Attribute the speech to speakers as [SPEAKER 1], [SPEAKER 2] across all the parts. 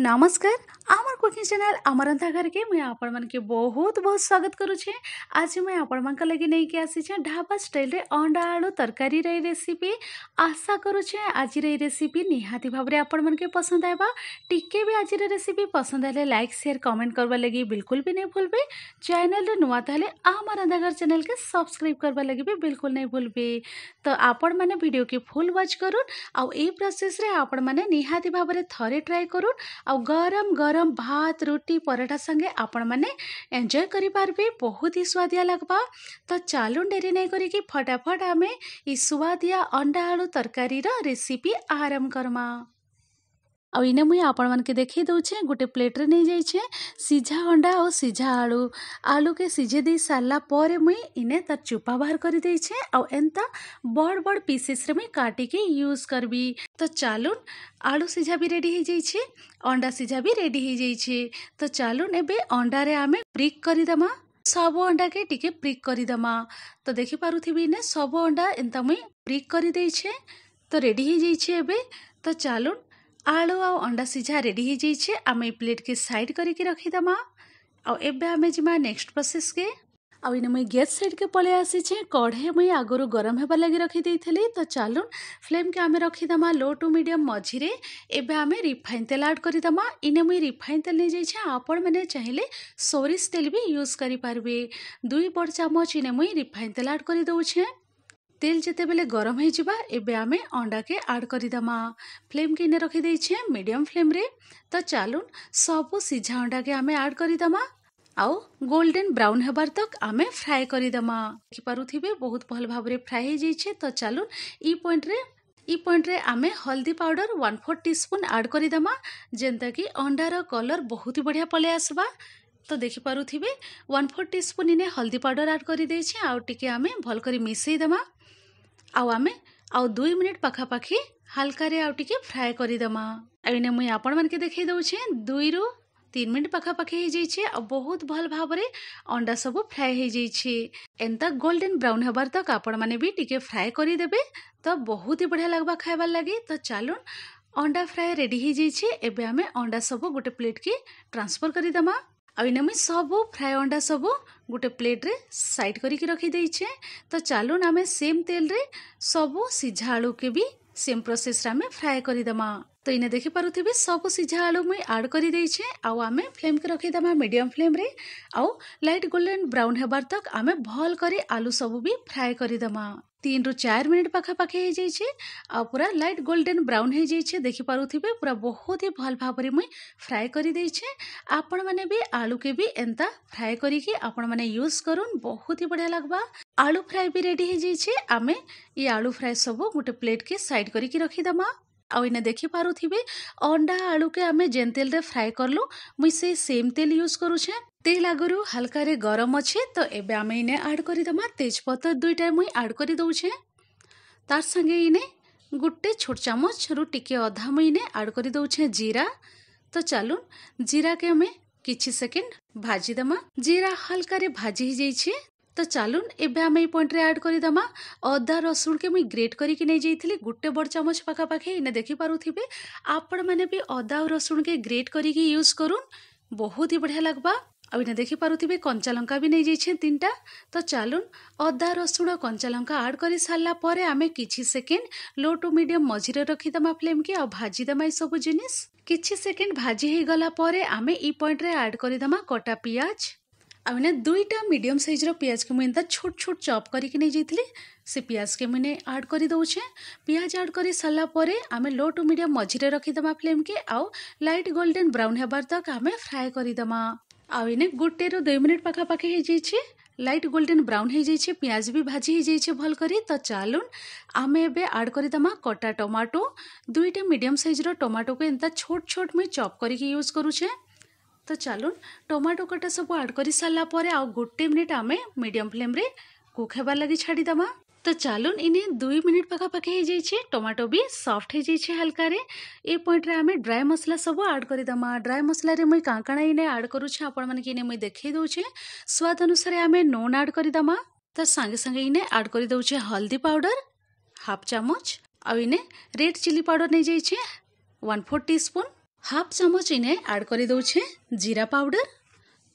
[SPEAKER 1] नमस्कार আমার cooking channel ଆମର ରନ୍ଧା ଘରକେ ମୁଇଁ ଆପଣମାନଙ୍କୁ ବହୁତ ବହୁତ ସ୍ୱାଗତ କରୁଛେ ଆଜି ମୁଇଁ ଆପଣମାନଙ୍କ ଲାଗି ନେଇକି ଆସିଛେ ଢାବା ଷ୍ଟାଇଲ୍ରେ ଅଣ୍ଡା ଆଳୁ ତରକାରୀର ଏଇ ରେସିପି ଆଶା କରୁଛେ ଆଜିର ଏଇ ରେସିପି ନିହାତି ଭାବରେ ଆପଣମାନଙ୍କୁ ପସନ୍ଦ ହେବା ଟିକେ ବି ଆଜିର ରେସିପି ପସନ୍ଦ ହେଲେ ଲାଇକ୍ ସେୟାର କମେଣ୍ଟ କରିବା ଲାଗି ବିଲକୁଲ ବି ନେଇ ଭୁଲବେ ଚ୍ୟାନେଲ୍ରେ ନୂଆ ତାହେଲେ ଆମର ରନ୍ଧା ଘର ଚ୍ୟାନେଲ୍କେ ସବସ୍କ୍ରାଇବ୍ କରିବା ଲାଗି ବି ବିଲକୁଲ ନେଇ ଭୁଲବେ ତ ଆପଣମାନେ ଭିଡ଼ିଓକେ ଫୁଲ୍ ୱାଚ୍ କରୁନ୍ ଆଉ ଏଇ ପ୍ରୋସେସ୍ରେ ଆପଣମାନେ ନିହାତି ଭାବରେ ଥରେ ଟ୍ରାଏ କରୁନ୍ ଆଉ ଗରମ ଗରମ गरम भात रोटी परटा संगे आपण मैंने एंजय कर पार्बे बहुत ही स्वादिया लगवा तो चलो डेरी नहीं करी फटाफट आम ये स्वादिया अंडा आलू तरकारी रेसीपी आरम करमा ଆଉ ଇନେ ମୁଇଁ ଆପଣମାନଙ୍କୁ ଦେଖେଇ ଦଉଛେ ଗୋଟେ ପ୍ଲେଟ୍ରେ ନେଇଯାଇଛେ ସିଝା ଅଣ୍ଡା ଆଉ ସିଝା ଆଳୁ ଆଳୁକେ ସିଝେଇ ଦେଇ ସାରିଲା ପରେ ମୁଇଁ ଇନେ ତାର ଚୋପା ବାହାର କରିଦେଇଛେ ଆଉ ଏନ୍ତା ବଡ଼ ବଡ଼ ପିସେସ୍ରେ ମୁଇଁ କାଟିକି ୟୁଜ୍ କରିବି ତ ଚାଲୁନ୍ ଆଳୁ ସିଝା ବି ରେଡ଼ି ହେଇଯାଇଛେ ଅଣ୍ଡା ସିଝା ବି ରେଡ଼ି ହେଇଯାଇଛେ ତ ଚାଲୁନ୍ ଏବେ ଅଣ୍ଡାରେ ଆମେ ପ୍ରିକ୍ କରିଦେମା ସବୁ ଅଣ୍ଡାକେ ଟିକେ ପ୍ରିକ୍ କରିଦେମା ତ ଦେଖିପାରୁଥିବି ଇନେ ସବୁ ଅଣ୍ଡା ଏନ୍ତା ମୁଇଁ ପ୍ରିକ୍ କରିଦେଇଛେ ତ ରେଡ଼ି ହେଇଯାଇଛେ ଏବେ ତ ଚାଲୁନ୍ ଆଳୁ ଆଉ ଅଣ୍ଡା ସିଝା ରେଡ଼ି ହେଇଯାଇଛେ ଆମେ ଏ ପ୍ଲେଟ୍କେ ସାଇଡ଼୍ କରିକି ରଖିଦେମା ଆଉ ଏବେ ଆମେ ଯିମା ନେକ୍ସଟ ପ୍ରୋସେସ୍କେ ଆଉ ଇନେ ମୁଇଁ ଗ୍ୟାସ୍ ସାଇଡ଼୍କେ ପଳେଇ ଆସିଛେ କଢ଼େଇ ମୁଇଁ ଆଗରୁ ଗରମ ହେବା ଲାଗି ରଖିଦେଇଥିଲି ତ ଚାଲୁନ୍ ଫ୍ଲେମ୍କେ ଆମେ ରଖିଦେମା ଲୋ ଟୁ ମିଡ଼ିୟମ୍ ମଝିରେ ଏବେ ଆମେ ରିଫାଇନ୍ ତେଲ ଆଡ଼୍ କରିଦେମା ଇନେ ମୁଇଁ ରିଫାଇନ୍ ତେଲ ନେଇଯାଇଛେ ଆପଣମାନେ ଚାହିଁଲେ ସୋରିଷ ତେଲ ବି ୟୁଜ୍ କରିପାରିବେ ଦୁଇ ବଡ଼ ଚାମଚ ଇନେ ମୁଇଁ ରିଫାଇନ୍ ତେଲ ଆଡ଼୍ କରିଦେଉଛେଁ তেল যেতবে গরম হয়ে এবে আমি অন্ডাকে আড করিদমা ফ্লেমকে ইনে রখিদেছে মিডিয়াম ফ্লেম্রে তো চালুন সবু সিঝা অন্ডাকে আমি আড করিদমা ଆଉ ଗୋଲ୍ଡେନ୍ ବ୍ରାଉନ୍ ହେବାର ତକ୍ ଆମେ ଫ୍ରାଏ କରିଦେମା ଦେଖିପାରୁଥିବେ ବହୁତ ଭଲ ଭାବରେ ଫ୍ରାଏ ହେଇଯାଇଛେ ତ ଚାଲୁନ୍ ଇ ପଏଣ୍ଟରେ ଇ ପଏଣ୍ଟରେ ଆମେ ହଳଦୀ powder one four teaspoon add କରିଦେମା ଯେନ୍ତାକି ଅଣ୍ଡାର କଲର୍ ବହୁତ ବଢ଼ିଆ ପଳେଇ ଆସ୍ବା ତ ଦେଖିପାରୁଥିବେ ୱାନ୍ ଫୋର୍ ଟିସ୍ପୁନ୍ ଇନେ ହଳଦୀ ପାଉଡ଼ର ଆଡ଼୍ କରିଦେଇଛେ ଆଉ ଟିକେ ଆମେ ଭଲ କରି ମିଶାଇ ଦେମା ଆଉ ଆମେ ଆଉ ଦୁଇ ମିନିଟ୍ ପାଖାପାଖି ହାଲକାରେ ଆଉ ଟିକେ ଫ୍ରାଏ କରିଦେମା ଆଉ ଇନେ ମୁଇଁ ଆପଣମାନଙ୍କୁ ଦେଖେଇ ଦେଉଛେ ଦୁଇରୁ তিন মিনিট পাখাপাখি হয়ে যাইছে আর বহুত ভাল ভাবে অন্ডা সব ফ্রাই হয়ে যাইছে এন্তা গোল্ডেন ব্রাউন হবার তক আপন মানে বি টিকে ফ্রাই করে দেবে তো বহুত হি বঢ়িয়া লাগবা খাইবার লাগে তো চালুন অন্ডা ফ্রাই রেডি হয়ে যাইছে এবে আমি অন্ডা সব গোটে প্লেট কি ট্রান্সফর করে দেমা আইন আমি সবু ফ্রাই অন্ডা সবু গোটে প্লেট্রে সাইড করিকি রখিদেইছে তো চালুন আমি সেম তেলরে সবু সিঝা আলুকে বি সেম প্রসেসরে আমি ফ্রাই করিদেমা তো ইনে দেখিপারুথিবে সবু সিঝা আলু মুই আড করিদেইছে আউ আমি ফ্লেমকে রখিদেমা মিডিয়াম ফ্লেমরে আউ লাইট গোল্ডেন ব্রাউন হেবার তক আমি ভল করে আলু সবু বি ফ্রাই করিদেমা तीन रु चार मिनिट पाखापाखि ହେଇଯାଇଛି ଆଉ ପୁରା ଲାଇଟ୍ ଗୋଲ୍ଡେନ୍ ବ୍ରାଉନ୍ ହେଇଯାଇଛି ଦେଖିପାରୁଥିବେ ପୁରା ବହୁତ ହି ଭଲ ଭାବରେ ମୁଇଁ ଫ୍ରାଏ କରିଦେଇଛେ ଆପଣମାନେ ବି ଆଳୁକେ ବି ଏନ୍ତା ଫ୍ରାଏ କରିକି ଆପଣମାନେ ୟୁଜ୍ କରୁନ୍ ବହୁତ ହି ବଢ଼ିଆ ଲାଗ୍ବା ଆଳୁ ଫ୍ରାଏ ବି ରେଡ଼ି ହେଇଯାଇଛେ ଆମେ ଇ ଆଳୁ ଫ୍ରାଏ ସବୁ ଗୋଟେ ପ୍ଲେଟ୍କେ ସାଇଡ଼୍ କରିକି ରଖିଦେମା ଆଉ ଇନେ ଦେଖିପାରୁଥିବେ ଅଣ୍ଡା ଆଳୁକେ ଆମେ ଯେନ୍ ତେଲ୍ରେ ଫ୍ରାଏ କର୍ଲୁ ମୁଇଁ ସେ ସେମ୍ ତେଲ୍ ୟୁଜ୍ କରୁଛେଁ তেল আগরু হালকারে গরম অছে তো এবে আমি ইনে আড করে দেমা তেজপত্র দুইটা মুই আড করে দৌছে তার সঙ্গে ইনে গোটে ছোট চামচ রু টিকে অধা মুই ইনে আড করে দৌছে জিরা তো চালুন জিরাকে আমি কিছু সেকেন্ড ভাজি দেমা জিরা হালকারে ভাজি হয়ে যাইছে ତ ଚାଲୁନ୍ ଏବେ ଆମେ ଏଇ ପଏଣ୍ଟରେ ଆଡ଼୍ କରିଦେମା ଅଦା ରସୁଣକେ ମୁଇଁ ଗ୍ରେଟ୍ କରିକି ନେଇଯାଇଥିଲି ଗୋଟେ ବଡ଼ ଚାମଚ ପାଖାପାଖି ଏଇନେ ଦେଖିପାରୁଥିବେ ଆପଣମାନେ ବି ଅଦା ଆଉ ରସୁଣକେ ଗ୍ରେଟ୍ କରିକି ୟୁଜ୍ କରୁନ୍ ବହୁତ ହି ବଢ଼ିଆ ଲାଗ୍ବା ଆଉ ଏଇନେ ଦେଖିପାରୁଥିବେ କଞ୍ଚା ଲଙ୍କା ବି ନେଇଯାଇଛେ ତିନିଟା ତ ଚାଲୁନ୍ ଅଦା ରସୁଣ କଞ୍ଚା ଲଙ୍କା ଆଡ଼୍ କରିସାରିଲା ପରେ ଆମେ କିଛି ସେକେଣ୍ଡ ଲୋ ଟୁ ମିଡ଼ିୟମ୍ ମଝିରେ ରଖିଦେମା ଫ୍ଲେମ୍କେ ଆଉ ଭାଜିଦେମା ଏସବୁ ଜିନିଷ କିଛି ସେକେଣ୍ଡ ଭାଜି ହେଇଗଲା ପରେ ଆମେ ଏଇ ପଏଣ୍ଟରେ ଆଡ଼୍ କରିଦେମା କଟା ପିଆଜ ଆଉ ଏଇନା ଦୁଇଟା ମିଡ଼ିୟମ୍ ସାଇଜ୍ର ପିଆଜକୁ ମୁଁ ଏନ୍ତା ଛୋଟ ଛୋଟ ଚପ୍ କରିକି ନେଇଯାଇଥିଲି ସେ ପିଆଜକେ ମୁଇଁ ନେଇ ଆଡ଼୍ କରିଦେଉଛେଁ ପିଆଜ ଆଡ଼୍ କରି ସାରିଲା ପରେ ଆମେ ଲୋ ଟୁ ମିଡ଼ିୟମ୍ ମଝିରେ ରଖିଦେମା ଫ୍ଲେମ୍କେ ଆଉ ଲାଇଟ୍ ଗୋଲ୍ଡେନ୍ ବ୍ରାଉନ୍ ହେବାର ତକ୍ ଆମେ ଫ୍ରାଏ କରିଦେମା ଆଉ ଏଇନେ ଗୋଟେରୁ ଦୁଇ ମିନିଟ୍ ପାଖାପାଖି ହେଇଯାଇଛି ଲାଇଟ୍ ଗୋଲ୍ଡେନ୍ ବ୍ରାଉନ୍ হয়ে যাইছে ବି ଭାଜି ভাজি হয়ে କରି ତ ଚାଲୁନ୍ ଆମେ ଏବେ ଆଡ଼୍ କରିଦେମା କଟା ଟମାଟୋ ଦୁଇଟା টমাটো ସାଇଜ୍ର ଟମାଟୋକୁ ଏନ୍ତା টমাটোকে এন্তা ମୁଇଁ ଚପ୍ କରିକି ୟୁଜ୍ କରୁଛେଁ তো ଚାଲୁନ୍ ଟମାଟୋ କଟା ସବୁ ଆଡ଼୍ କରିସାରିଲା ପରେ ଆଉ ଗୋଟେ ମିନିଟ୍ ଆମେ ମିଡ଼ିୟମ୍ ଫ୍ଲେମ୍ରେ କୁକ୍ ହେବାର ଲାଗି ଛାଡ଼ିଦେବା তো চালুন ইনে দুই মিনিট পাখাপাখি হয়ে যাইছে টমাটো বি সফট হয়ে যাইছে হালকারে এ পয়েন্টরে আমি ড্রাই মশলা সব আড করিদমা ড্রাই মশলারে মুই কাঁ কাঁ ইনে আড করুছে আপন মানে ইনে মুই দেখাই দৌছে স্বাদ অনুসারে আমি নুন আড করিদমা তার সাঙ্গে সাঙ্গে ইনে আড করে দৌছে হলদি পাউডার হাফ চামচ আউ ইনে রেড চিলি পাউডার নিয়ে যাইছে ওয়ান ফোর টিস্পুন હાફ ચામચીને આડ કરી દઉં છે જીરા પાવડર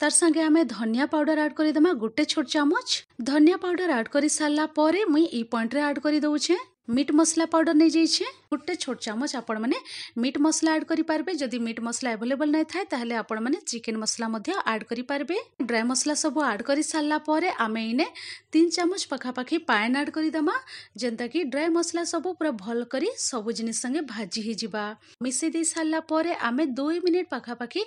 [SPEAKER 1] ତାର ସାଙ୍ଗେ ଆମେ ଧନିଆ ପାଉଡର ଆଡ୍ କରିଦେମା ଗୋଟେ ଛୋଟ ଚାମଚ ଧନିଆ ପାଉଡର ଆଡ୍ କରିସାରିଲା ପରେ ମୁଇଁ ଏଇ ପଏଣ୍ଟରେ ଆଡ୍ କରିଦେଉଛେ মিট মশলা পাউডর নিয়ে যাইছে গোটে ছোট চামচ আপন মানে মিট মশলা আড করে পারবে যদি মিট মশলা এভেলেবল না থাকে তাহলে আপন মানে চিকেন মশলা মধ্যে আড করে পারবে ড্রাই মশলা সব আড করে সারলা পরে আমি ইনে তিন চামচ পাখাপাখি পায়ন আড করে দেমা যেটা কি ড্রাই মশলা সব পুরা ভাল করে সবু জিনিস সঙ্গে ভাজি হয়ে যা মিশাই দিয়ে সারলা পরে আমি দুই মিনিট পাখাপাখি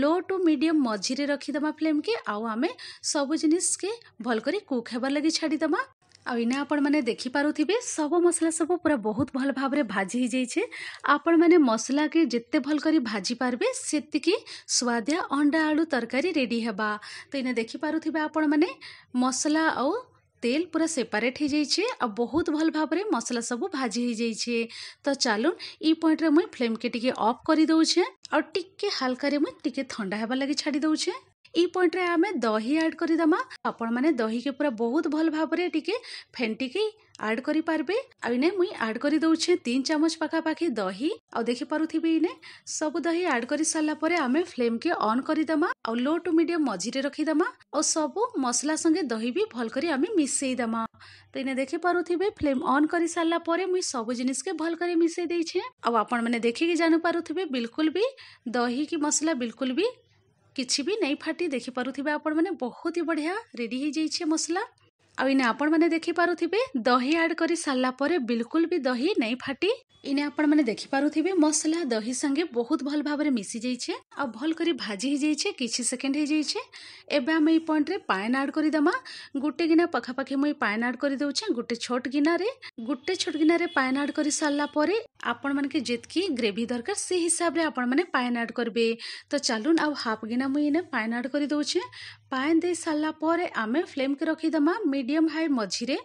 [SPEAKER 1] লো টু মিডিয়াম মঝিরে রখিদেমা ফ্লেমকে আউ আমি সবু জিনিসকে ভাল করে কুক হবার লাগি ছাড়িদেমা ଆଉ ଇନା ଆପଣମାନେ ଦେଖିପାରୁଥିବେ ସବୁ ମସଲା ସବୁ ପୁରା ବହୁତ ଭଲ ଭାବରେ ଭାଜି ହେଇଯାଇଛେ ଆପଣମାନେ ମସଲାକେ ଯେତେ ଭଲ କରି ଭାଜି ପାରିବେ ସେତିକି ସୁଆଦିଆ ଅଣ୍ଡା ଆଳୁ ତରକାରୀ ରେଡ଼ି ହେବା ତ ଇନା ଦେଖିପାରୁଥିବେ ଆପଣମାନେ ମସଲା ଆଉ ତେଲ ପୁରା ସେପାରେଟ୍ ହେଇଯାଇଛେ ଆଉ ବହୁତ ଭଲ ଭାବରେ ମସଲା ସବୁ ଭାଜି ହେଇଯାଇଛେ ତ ଚାଲୁନ୍ ଇ ପଏଣ୍ଟରେ ମୁଇଁ ଫ୍ଲେମ୍କେ ଟିକେ ଅଫ୍ କରିଦେଉଛେ ଆଉ ଟିକେ ହାଲକାରେ ମୁଇଁ ଟିକେ ଥଣ୍ଡା ହେବା ଲାଗି ଛାଡ଼ି ଦେଉଛେ এই পয়েন্টরে ଆମେ ଦହି ଆଡ଼୍ କରିଦେମା ଆପଣମାନେ ଦହିକେ ପୁରା ବହୁତ ଭଲ ଭାବରେ ଟିକେ ଫେଣ୍ଟିକି ଆଡ଼୍ କରିପାରିବେ ଆଉ ଇନେ ମୁଇଁ ଆଡ଼୍ କରିଦେଉଛେ ତିନି ଚାମଚ ପାଖାପାଖି ଦହି ଆଉ ଦେଖିପାରୁଥିବେ ଇନେ ସବୁ ଦହି ଆଡ଼୍ କରି ସାରିଲା ପରେ ଆମେ ଫ୍ଲେମ୍କେ ଅନ୍ କରିଦେମା ଆଉ ଲୋ ଟୁ ମିଡ଼ିୟମ୍ ମଝିରେ ରଖିଦେମା ଆଉ ସବୁ ମସଲା ସଙ୍ଗେ ଦହି ବି ଭଲ କରି ଆମେ ମିଶେଇଦେମା ତ ଇନେ ଦେଖିପାରୁଥିବେ ଫ୍ଲେମ୍ ଅନ୍ କରି ସାରିଲା ପରେ ମୁଇଁ ସବୁ ଜିନିଷକେ ଭଲ କରି ମିଶେଇ ଦେଇଛେ ଆଉ ଆପଣମାନେ ଦେଖିକି ଜାଣିପାରୁଥିବେ ବିଲକୁଲ ବି ଦହି କି ମସଲା ବିଲକୁଲ ବି କିଛି ବି ନେଇ ଫାଟି ଦେଖିପାରୁଥିବେ ଆପଣମାନେ ବହୁତ ହି ବଢ଼ିଆ ରେଡ଼ି ହେଇଯାଇଛି ମସଲା ଆଉ ଇନେ आउने आपि देखिपारे दही आड ପରେ बेलकुल ବି ଦହି ନାଇଁ ଫାଟି ଇନେ ଆପଣମାନେ ଦେଖିପାରୁଥିବେ ମସଲା ଦହି ସାଙ୍ଗେ ବହୁତ ଭଲ ଭାବରେ ମିଶିଯାଇଛେ ଆଉ ଭଲ କରି ଭାଜି ହେଇଯାଇଛେ କିଛି ସେକେଣ୍ଡ ହେଇଯାଇଛେ ଏବେ ଆମେ ଏଇ ପଏଣ୍ଟରେ ପାଏନ୍ ଆଡ଼୍ କରିଦେମା ଗୋଟେ ଗିନା ପାଖାପାଖି ମୁଇଁ ପାଏନ୍ ଆଡ଼୍ କରିଦେଉଛେ ଗୋଟେ ଛୋଟ ଗିନାରେ ଗୋଟେ ଛୋଟ ଗିନାରେ ପାଏନ୍ ଆଡ଼୍ କରିସାରିଲା ପରେ ଆପଣମାନଙ୍କୁ ଯେତିକି ଗ୍ରେଭି ଦରକାର ସେ ହିସାବରେ ଆପଣମାନେ ପାଏନ୍ ଆଡ଼୍ କରିବେ ତ ଚାଲୁନ୍ ଆଉ ହାଫ୍ ଗିନା ମୁଇଁ ଇନେ ପାଏନ୍ ଆଡ଼୍ କରିଦେଉଛେ ପାଏନ୍ ଦେଇ ସାରିଲା ପରେ ଆମେ ଫ୍ଲେମ୍କେ ରଖିଦେମା ମିଡ଼ିୟମ୍ ହାଇ ମଝିରେ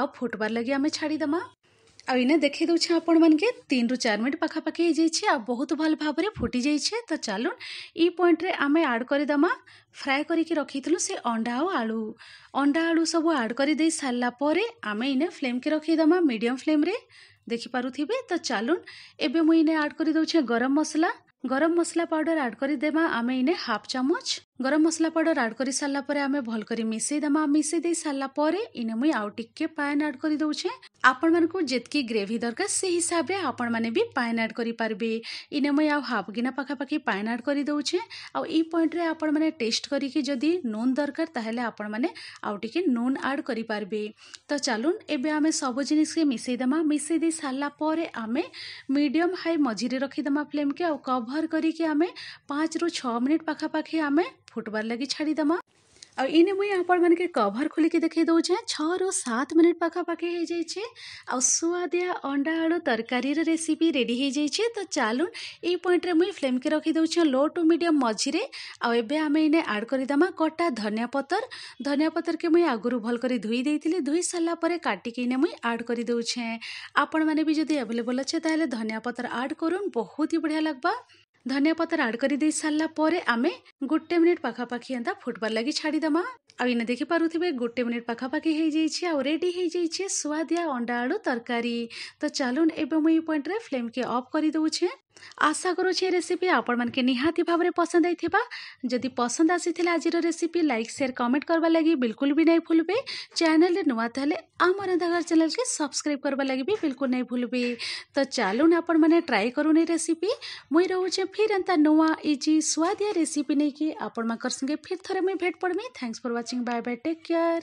[SPEAKER 1] ଆଉ ଫୁଟ୍ବାର୍ ଲାଗି ଆମେ ଛାଡ଼ିଦେମା ଆଉ ଇନେ ଦେଖେଇ ଦେଉଛେ ଆପଣମାନକେ ତିନିରୁ ଚାରି ମିନିଟ୍ ପାଖାପାଖି ହେଇଯାଇଛେ ଆଉ ବହୁତ ଭଲ ଭାବରେ ଫୁଟି ଯାଇଛେ ତ ଚାଲୁନ୍ ଇ ପଏଣ୍ଟରେ ଆମେ ଆଡ଼୍ କରିଦେମା ଫ୍ରାଏ କରିକି ରଖିଥିଲୁ ସେ ଅଣ୍ଡା ଆଉ ଆଳୁ ଅଣ୍ଡା ଆଳୁ ସବୁ ଆଡ଼୍ କରିଦେଇ ସାରିଲା ପରେ ଆମେ ଇନେ ଫ୍ଲେମ୍କେ ରଖିଦେମା ମିଡ଼ିୟମ୍ ଫ୍ଲେମ୍ରେ ଦେଖିପାରୁଥିବେ ତ ଚାଲୁନ୍ ଏବେ ମୁଇଁ ଇନେ ଆଡ଼୍ କରିଦେଉଛେ ଗରମ ମସଲା ଗରମ ମସଲା ପାଉଡ଼ର୍ ଆଡ଼୍ କରିଦେମା ଆମେ ଇନେ ହାଫ୍ ଚାମଚ গরম মশলা পাউডর আড করে সারা পরে আমি ভাল করে মিশাই দেমা মিশাই দিয়ে সারা পরে ইনে মুই আউ টিকে পায়ন আড করে দেছে আপন মানুষ যেতকি গ্রেভি দরকার সেই হিসাবে আপন মানে বি পায়ন আড করে পারবে ইনে মুই আউ হাফ গিনা পাখাপাখি পায়ন আড করে দেছে আউ এই পয়েন্টরে আপন মানে টেস্ট করিকি যদি নুন দরকার তাহলে আপন মানে আউ টিকে নুন আড করে পারবে তো চালুন এবে আমি সবু জিনিসকে মিশাই দেমা মিশাই দিয়ে সারা পরে আমি মিডিয়াম হাই মঝিরে রখিদেমা ফ্লেমকে আউ কভর করিকি আমি পাঁচরু ছ মিনিট পাখাপাখি আমি ଫୁଟ୍ବାର୍ ଲାଗି ଛାଡ଼ିଦେମା ଆଉ ଇନେ ମୁଇଁ ଆପଣମାନକେ କଭର୍ ଖୋଲିକି ଦେଖେଇ ଦେଉଛେଁ ଛଅରୁ ସାତ ମିନିଟ୍ ପାଖାପାଖି ହେଇଯାଇଛେ ଆଉ ସୁଆଦିଆ ଅଣ୍ଡା ଆଳୁ ତରକାରୀର ରେସିପି ରେଡ଼ି ହେଇଯାଇଛେ ତ ଚାଲୁନ୍ ଏଇ ପଏଣ୍ଟରେ ମୁଇଁ ଫ୍ଲେମ୍କେ ରଖିଦେଉଛେଁ ଲୋ ଟୁ ମିଡ଼ିୟମ୍ ମଝିରେ ଆଉ ଏବେ ଆମେ ଇନେ ଆଡ଼୍ କରିଦେମା କଟା ଧନିଆ ପତର ଧନିଆ ପତରକେ ମୁଇଁ ଆଗରୁ ଭଲ୍ କରି ଧୋଇ ଦେଇଥିଲି ଧୋଇ ସାରିଲା ପରେ କାଟିକି ଇନେ ମୁଇଁ ଆଡ଼୍ କରିଦେଉଛେଁ ଆପଣମାନେ ବି ଯଦି ଆଭେଲେବଲ୍ ଅଛେ ତାହେଲେ ଧନିଆ ପତର ଆଡ଼୍ କରୁନ୍ ବହୁତ ହି ବଢ଼ିଆ ଲାଗ୍ବା ଧନିଆ ପତ୍ର ଆଡ଼୍ କରି ଦେଇ ସାରିଲା ପରେ ଆମେ ଗୋଟେ ମିନିଟ୍ ପାଖାପାଖି ଏନ୍ତା ଫୁଟବାର ଲାଗି ଛାଡ଼ିଦେମା ଆଉ ଇନେ ଦେଖିପାରୁଥିବେ ଗୋଟେ ମିନିଟ୍ ପାଖାପାଖି ହେଇଯାଇଛି ଆଉ ରେଡ଼ି ହେଇଯାଇଛି ସୁଆଦିଆ ଅଣ୍ଡା ଆଳୁ ତରକାରୀ ତ ଚାଲୁନ୍ ଏବେ ମୁଇଁ ଏଇ ପଏଣ୍ଟରେ ଫ୍ଲେମ୍କେ ଅଫ୍ କରିଦେଉଛେଁ आशा करेसीपी आपण मैं निहाती भाव में पसंद आईवा जदि पसंद आसी आज रेसीपी लाइक सेयर कमेंट करवा लगे बिल्कुल भी नहीं भूलि चैनल नुआ थे आम रंधाघर चैनल के सब्सक्राइब करवा लगे भी बिल्कुल नहीं भूलबे तो चलून आप मैंने ट्राए करूनी रेसीपी मुई रोचे फिर एंता नुआ इजी स्वादिया रेसीपी नहीं कि आपण मे फिर थे मुझे भेट पड़मी thanks for watching bye bye take care